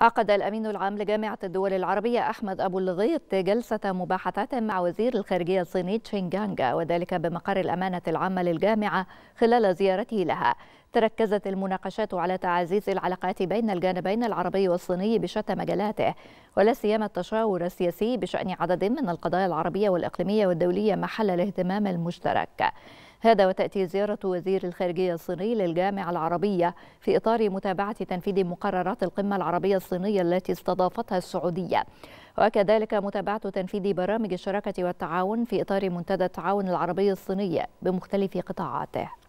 عقد الأمين العام لجامعة الدول العربية أحمد أبو الغيط جلسة مباحثات مع وزير الخارجية الصيني تشينغانغ وذلك بمقر الأمانة العامة للجامعة خلال زيارته لها تركزت المناقشات على تعزيز العلاقات بين الجانبين العربي والصيني بشتى مجالاته ولا سيما التشاور السياسي بشأن عدد من القضايا العربية والإقليمية والدولية محل الاهتمام المشترك هذا وتأتي زيارة وزير الخارجية الصيني للجامعة العربية في إطار متابعة تنفيذ مقررات القمة العربية الصينية التي استضافتها السعودية وكذلك متابعة تنفيذ برامج الشراكة والتعاون في إطار منتدى التعاون العربي الصيني بمختلف قطاعاته